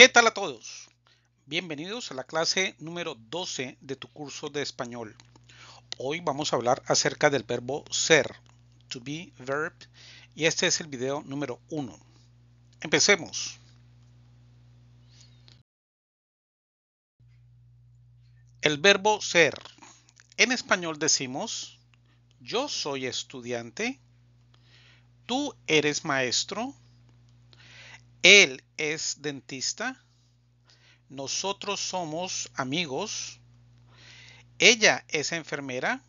¿Qué tal a todos? Bienvenidos a la clase número 12 de tu curso de español. Hoy vamos a hablar acerca del verbo ser, to be verb, y este es el video número 1. Empecemos. El verbo ser. En español decimos, yo soy estudiante, tú eres maestro, él es dentista. Nosotros somos amigos. Ella es enfermera.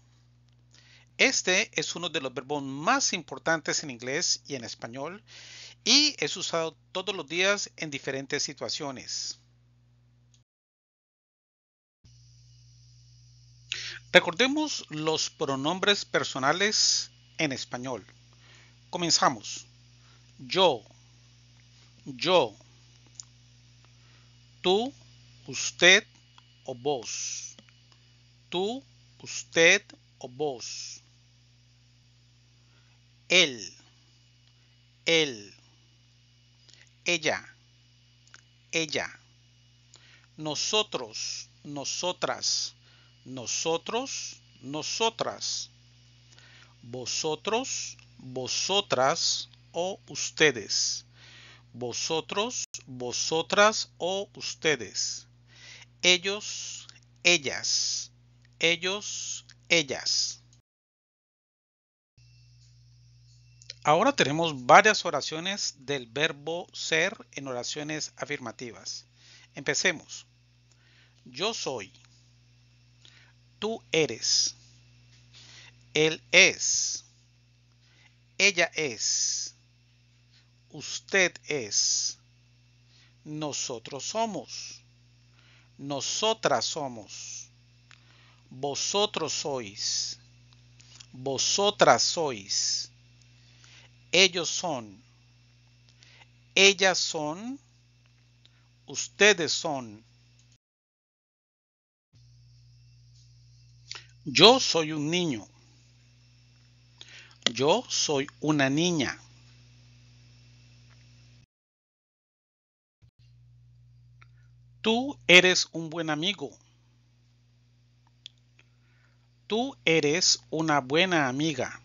Este es uno de los verbos más importantes en inglés y en español y es usado todos los días en diferentes situaciones. Recordemos los pronombres personales en español. Comenzamos. Yo, yo, tú, usted o vos. Tú, usted o vos. Él, él, ella, ella. Nosotros, nosotras, nosotros, nosotras. Vosotros, vosotras o ustedes vosotros, vosotras o ustedes. Ellos, ellas. Ellos, ellas. Ahora tenemos varias oraciones del verbo ser en oraciones afirmativas. Empecemos. Yo soy. Tú eres. Él es. Ella es. Usted es. Nosotros somos. Nosotras somos. Vosotros sois. Vosotras sois. Ellos son. Ellas son. Ustedes son. Yo soy un niño. Yo soy una niña. Tú eres un buen amigo. Tú eres una buena amiga.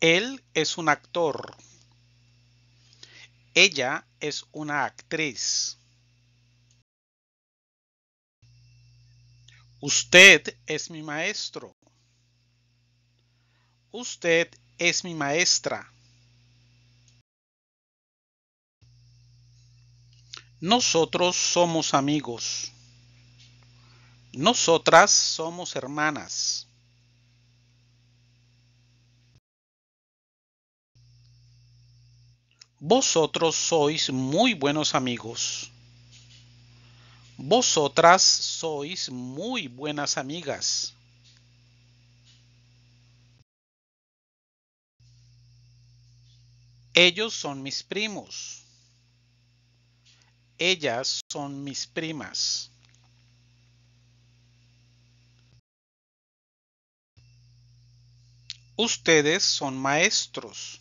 Él es un actor. Ella es una actriz. Usted es mi maestro. Usted es mi maestra. Nosotros somos amigos. Nosotras somos hermanas. Vosotros sois muy buenos amigos. Vosotras sois muy buenas amigas. Ellos son mis primos. Ellas son mis primas. Ustedes son maestros.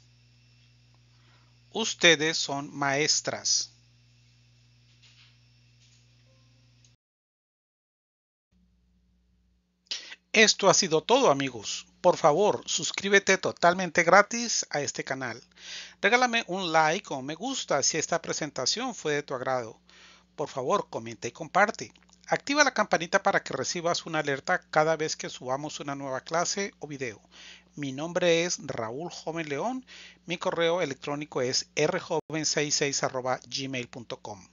Ustedes son maestras. Esto ha sido todo amigos. Por favor, suscríbete totalmente gratis a este canal. Regálame un like o me gusta si esta presentación fue de tu agrado. Por favor, comenta y comparte. Activa la campanita para que recibas una alerta cada vez que subamos una nueva clase o video. Mi nombre es Raúl Joven León. Mi correo electrónico es rjoven66.gmail.com.